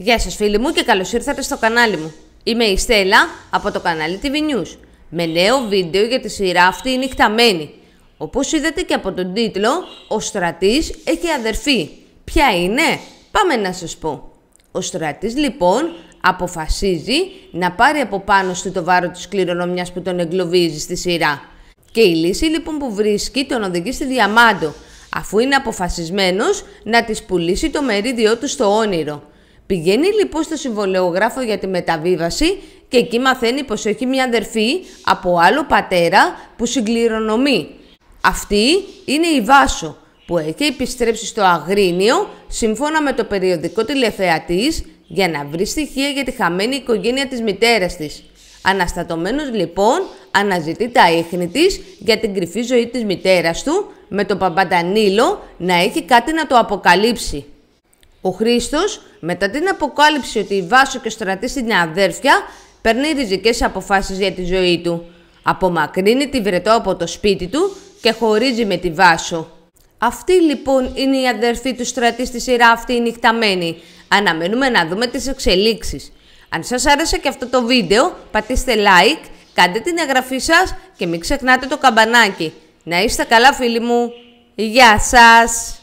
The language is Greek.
Γεια σας φίλοι μου και καλώς ήρθατε στο κανάλι μου. Είμαι η Στέλλα από το κανάλι TV News με νέο βίντεο για τη σειρά αυτή η νυχταμένη. Όπως είδατε και από τον τίτλο, ο στρατής έχει αδερφή. Ποια είναι? Πάμε να σας πω. Ο στρατής λοιπόν αποφασίζει να πάρει από πάνω στο το βάρος της κληρονομιάς που τον εγκλωβίζει στη σειρά. Και η λύση λοιπόν που βρίσκει τον οδηγεί στη διαμάντο, αφού είναι αποφασισμένος να της πουλήσει το μερίδιό του στο όνειρο. Πηγαίνει λοιπόν στο συμβολεογράφο για τη μεταβίβαση και εκεί μαθαίνει πως έχει μια αδερφή από άλλο πατέρα που συγκληρονομεί. Αυτή είναι η Βάσο που έχει επιστρέψει στο Αγρίνιο σύμφωνα με το περιοδικό τηλεθεατής για να βρει στοιχεία για τη χαμένη οικογένεια της μητέρας της. Αναστατωμένος λοιπόν αναζητεί τα ίχνη της για την κρυφή ζωή της μητέρας του με τον Παπαντανίλο να έχει κάτι να το αποκαλύψει. Ο Χρήστος, μετά την αποκάλυψη ότι η Βάσο και ο στρατής είναι αδέρφια, παίρνει ριζικέ αποφάσεις για τη ζωή του. Απομακρύνει τη Βρετό από το σπίτι του και χωρίζει με τη Βάσο. Αυτή λοιπόν είναι η αδερφή του στρατή στη σειρά αυτή η νυχταμένη. Αναμένουμε να δούμε τις εξελίξεις. Αν σας άρεσε και αυτό το βίντεο, πατήστε like, κάντε την εγγραφή σας και μην ξεχνάτε το καμπανάκι. Να είστε καλά φίλοι μου. Γεια σας!